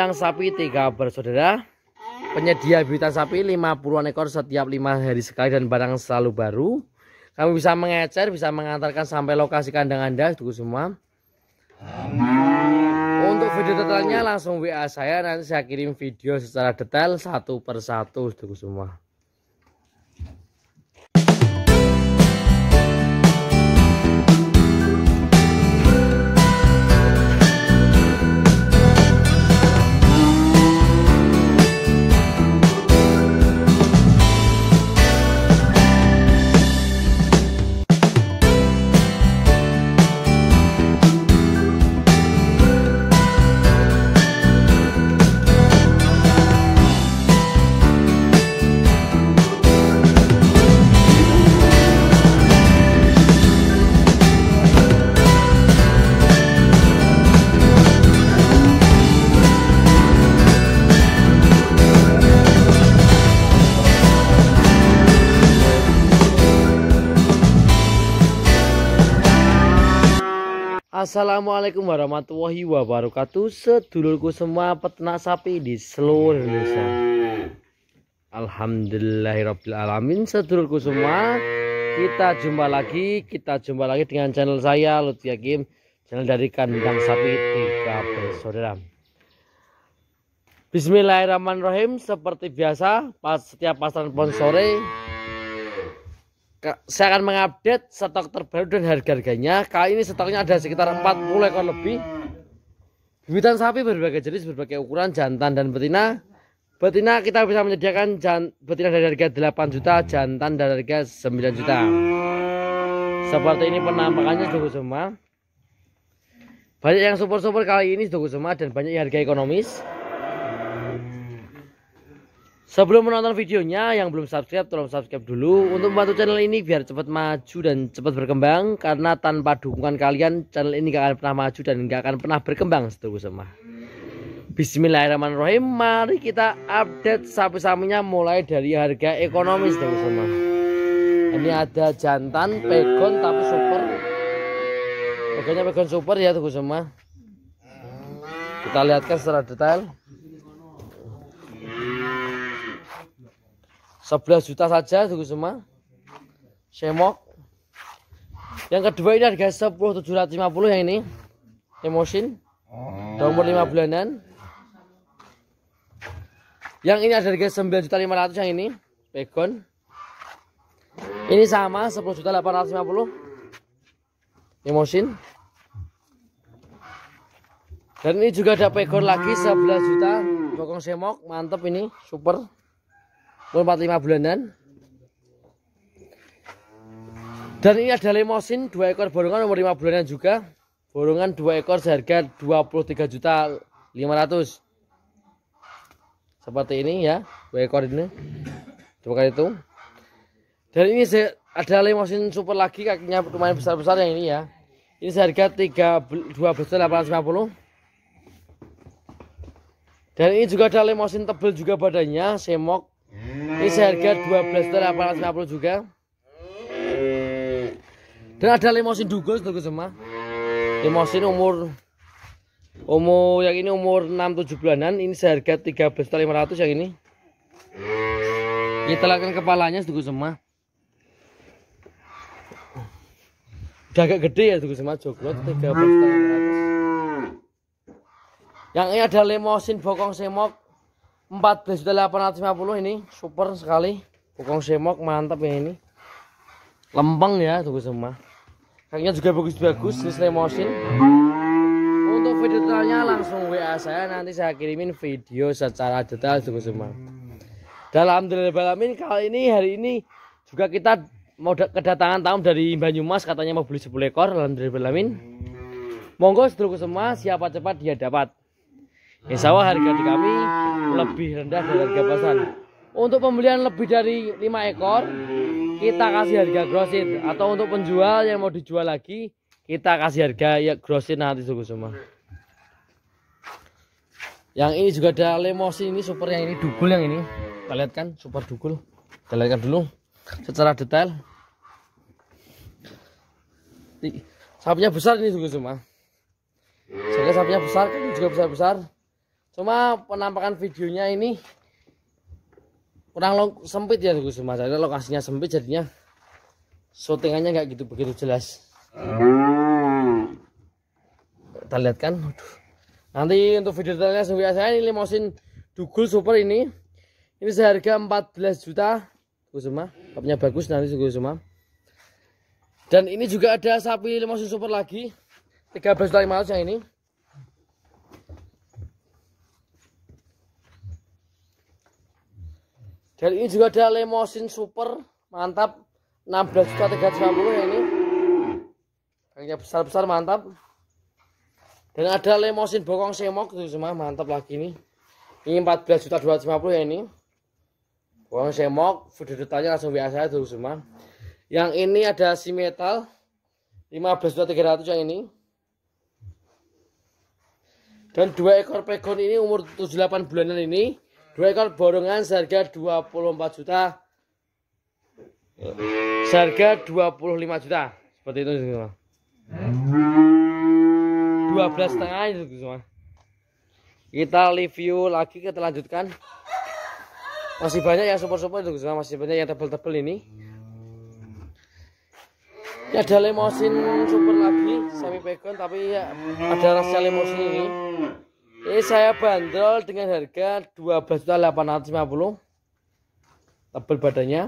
Yang sapi tiga bersaudara. Penyedia habitat sapi 50-an ekor setiap lima hari sekali dan barang selalu baru. Kami bisa mengecer, bisa mengantarkan sampai lokasi kandang Anda, Tunggu semua. Untuk video detailnya langsung WA saya nanti saya kirim video secara detail satu persatu, Tunggu semua. Assalamualaikum warahmatullahi wabarakatuh Sedulurku semua peternak sapi di seluruh Indonesia Alhamdulillahirrabbilalamin Sedulurku semua Kita jumpa lagi Kita jumpa lagi dengan channel saya Lutfi Kim Channel dari kandang sapi 3 bersaudara Bismillahirrahmanirrahim Seperti biasa Setiap pasaran pon sore saya akan mengupdate stok terbaru dan harga-harganya. Kali ini stoknya ada sekitar 40 ekor lebih. Bibitan sapi berbagai jenis, berbagai ukuran, jantan dan betina. Betina kita bisa menyediakan jan, betina dari harga 8 juta, jantan dari harga 9 juta. Seperti ini penampakannya cukup semua. Banyak yang super-super kali ini cukup semua dan banyak yang harga ekonomis. Sebelum menonton videonya, yang belum subscribe, tolong subscribe dulu untuk membantu channel ini biar cepat maju dan cepat berkembang. Karena tanpa dukungan kalian, channel ini gak akan pernah maju dan gak akan pernah berkembang setuju semua. Bismillahirrahmanirrahim. Mari kita update sapi-sapinya mulai dari harga ekonomis setuju semua. Ini ada jantan, pegon tapi super. Pegonnya pegon super ya setuju semua. Kita lihatkan secara detail. 11 juta saja tunggu semua semok yang kedua ini harga 10.750 yang ini emosin oh. nomor umur 5 bulanan yang ini ada harga 9.500 yang ini pegon ini sama 10.850 emosin dan ini juga ada pegon lagi 11 juta bokong semok mantep ini super umur 45 bulanan dan ini ada limosin dua ekor borongan nomor 5 bulanan juga borongan dua ekor seharga 23 juta 500 seperti ini ya dua ekor ini coba kali itu dan ini ada limosin super lagi kakinya lumayan besar-besar yang ini ya ini seharga lima 12.850 dan ini juga ada limosin tebel juga badannya semok ini seharga 12.850 juga. Dan ada limosin dugo itu semua. Limosin umur umur yang ini umur 6 7 bulanan, ini seharga 13.500 yang ini. Kita lakukan kepalanya itu semua. Udah agak gede ya itu semua joglot 13.500. Yang ini ada limosin bokong semok 14.850 ini super sekali Bukong semok mantap ya ini lempeng ya tunggu semua Kayaknya juga bagus-bagus ini slow untuk video tutorialnya langsung WA saya nanti saya kirimin video secara detail tunggu semua dalam Alhamdulillah kali ini hari ini juga kita mau kedatangan tamu dari Banyumas katanya mau beli 10 ekor Alhamdulillah Monggo sedulur semua siapa cepat dia dapat Insya Allah harga di kami hmm. lebih rendah dari harga pasar. Untuk pembelian lebih dari 5 ekor, kita kasih harga grosir. Atau untuk penjual yang mau dijual lagi, kita kasih harga ya grosir nanti suku semua. Yang ini juga ada lemosi ini super yang ini dugul yang ini. Kita lihat kan super dugul. Kita lihat dulu secara detail. Sapinya besar ini suku semua. Soalnya sapinya besar, kan juga besar-besar cuma penampakan videonya ini kurang sempit ya Gus Mas jadi lokasinya sempit jadinya syutingannya nggak gitu begitu jelas kita lihat kan Aduh. nanti untuk video detailnya seperti saya ini limosin Dugul Super ini ini seharga 14 juta Gus Mas kapnya bagus nanti Gus Mas dan ini juga ada sapi limosin Super lagi 13.500 yang ini Dan ini juga ada Lemosin Super, mantap. 16 juta 350 ya ini. Kayaknya besar-besar mantap. Dan ada Lemosin Bokong Semok itu semua mantap lagi nih. Ini 14 juta 250 ya ini. Bokong Semok, video detailnya langsung biasa itu semua. Yang ini ada si metal 15 juta 300 yang ini. Dan dua ekor pegon ini umur 78 bulanan ini Dua ekor borongan seharga 24 juta. Seharga 25 juta. Seperti itu semua. 12 setengah itu semua. Kita review lagi kita lanjutkan. Masih banyak yang super super, itu semua, masih banyak yang tebel-tebel ini. Ya ada lemosin super lagi, semi pegon tapi ya ada rasa lemosin ini. Ini saya bandrol dengan harga 12.850. Tebel badannya.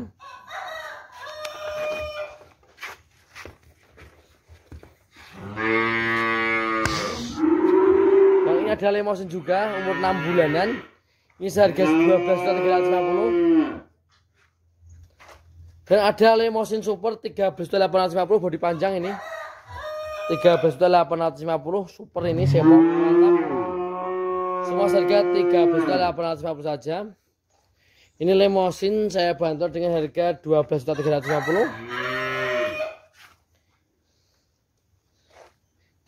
Yang ini ada limousin juga, umur 6 bulanan. Ini seharga 12.350. Dan ada limousin super 13.850 bodi panjang ini. 13.850 super ini saya mau mantap. Semua harga 13.850 hmm. saja. Ini lemosin saya bantu dengan harga 12.350. Hmm.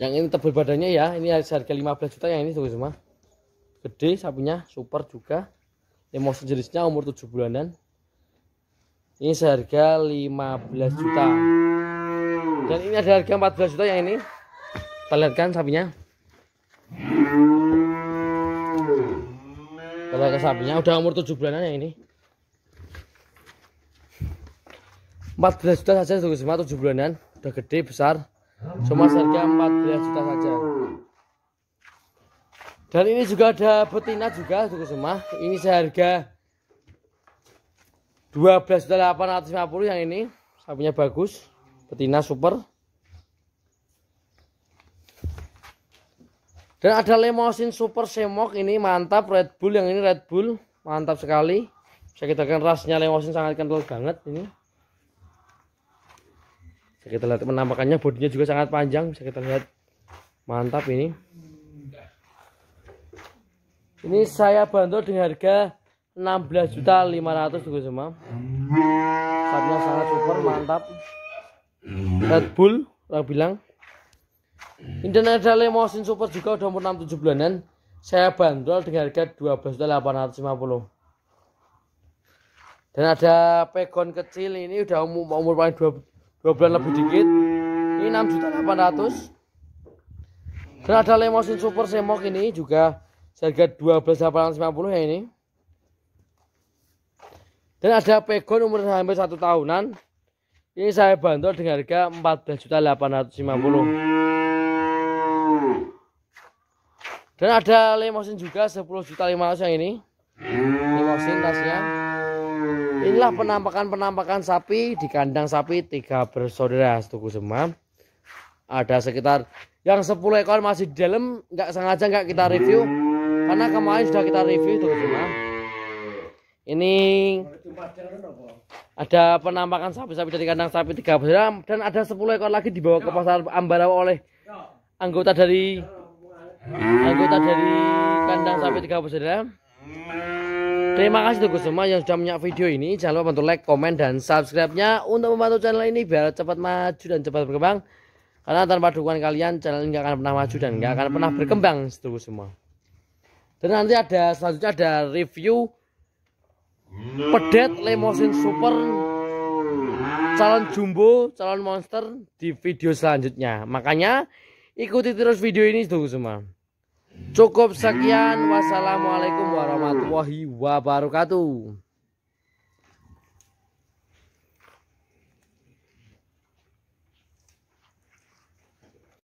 Yang ini tebal badannya ya, ini harga 15 juta yang ini tuh semua. Gede sapinya, super juga. emosi jenisnya umur 7 bulanan. Ini seharga 15 juta. Dan ini ada harga 14 juta yang ini. Kita lihat kan sapinya ke sapinya udah umur 7 bulanan yang ini. 14 juta saja tuh semua 7 bulanan, udah gede besar. Cuma harga 14 juta saja. Dan ini juga ada betina juga tuh semua. Ini seharga 12.850 yang ini. Sapinya bagus, betina super. Dan ada Lemosin Super Semok ini mantap Red Bull yang ini Red Bull mantap sekali. Saya lihat rasnya Lemosin sangat kental banget ini. Bisa kita lihat penampakannya bodinya juga sangat panjang bisa kita lihat mantap ini ini saya bantu dengan harga 16 juta 500 juga semua Satunya sangat super mantap Red Bull orang bilang ada limousin Super juga udah umur 67 bulanan. Saya bandrol dengan harga 12.850. Dan ada pegon kecil ini udah umur, umur paling 2, 2 bulan lebih dikit. Ini 6.800. Dan ada Lemosin Super Semok ini juga harga 12.850 ya ini. Dan ada pegon umur hampir 1 tahunan. Ini saya bandrol dengan harga 14.850. Dan ada limosin juga juta 10 500 yang ini. Limosin tasnya. Inilah penampakan-penampakan sapi di kandang sapi tiga bersaudara Tuku semua. Ada sekitar yang 10 ekor masih di dalam, nggak sengaja nggak kita review karena kemarin sudah kita review Tuku semua. Ini ada penampakan sapi-sapi dari kandang sapi tiga bersaudara dan ada 10 ekor lagi dibawa ke pasar Ambarawa oleh anggota dari anggota nah, dari kandang sampai 30 saudara Terima kasih untuk semua yang sudah menyak video ini. Jangan lupa bantu like, komen, dan subscribe-nya untuk membantu channel ini biar cepat maju dan cepat berkembang. Karena tanpa dukungan kalian, channel ini nggak akan pernah maju dan nggak akan pernah berkembang, setuju semua. Dan nanti ada selanjutnya ada review pedet lemosin super calon jumbo, calon monster di video selanjutnya. Makanya ikuti terus video ini, setuju semua. Cukup sekian. Wassalamualaikum warahmatullahi wabarakatuh.